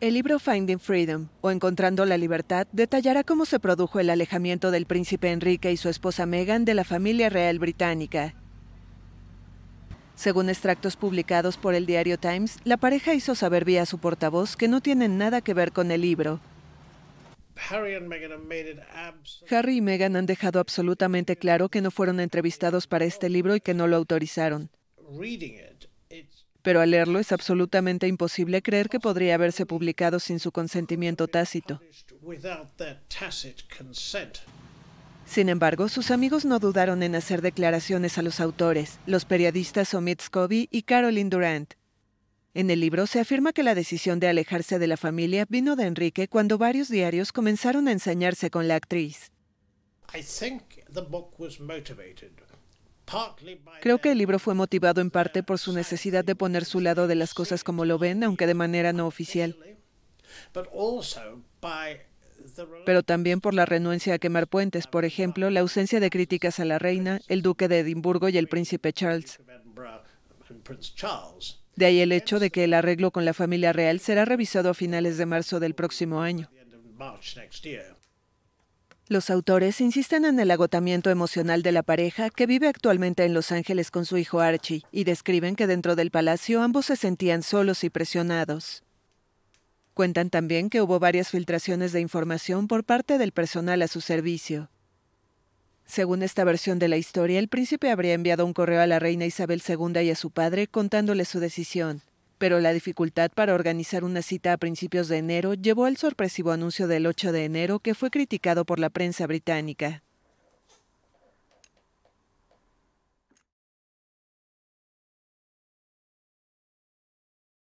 El libro Finding Freedom o Encontrando la Libertad detallará cómo se produjo el alejamiento del príncipe Enrique y su esposa Meghan de la familia real británica. Según extractos publicados por el diario Times, la pareja hizo saber vía su portavoz que no tienen nada que ver con el libro. Harry y Meghan han dejado absolutamente claro que no fueron entrevistados para este libro y que no lo autorizaron pero al leerlo es absolutamente imposible creer que podría haberse publicado sin su consentimiento tácito. Sin embargo, sus amigos no dudaron en hacer declaraciones a los autores, los periodistas Omid Scobie y Caroline Durant. En el libro se afirma que la decisión de alejarse de la familia vino de Enrique cuando varios diarios comenzaron a enseñarse con la actriz. Creo que el libro fue motivado en parte por su necesidad de poner su lado de las cosas como lo ven, aunque de manera no oficial, pero también por la renuencia a quemar puentes, por ejemplo, la ausencia de críticas a la reina, el duque de Edimburgo y el príncipe Charles. De ahí el hecho de que el arreglo con la familia real será revisado a finales de marzo del próximo año. Los autores insisten en el agotamiento emocional de la pareja que vive actualmente en Los Ángeles con su hijo Archie y describen que dentro del palacio ambos se sentían solos y presionados. Cuentan también que hubo varias filtraciones de información por parte del personal a su servicio. Según esta versión de la historia, el príncipe habría enviado un correo a la reina Isabel II y a su padre contándole su decisión pero la dificultad para organizar una cita a principios de enero llevó al sorpresivo anuncio del 8 de enero que fue criticado por la prensa británica.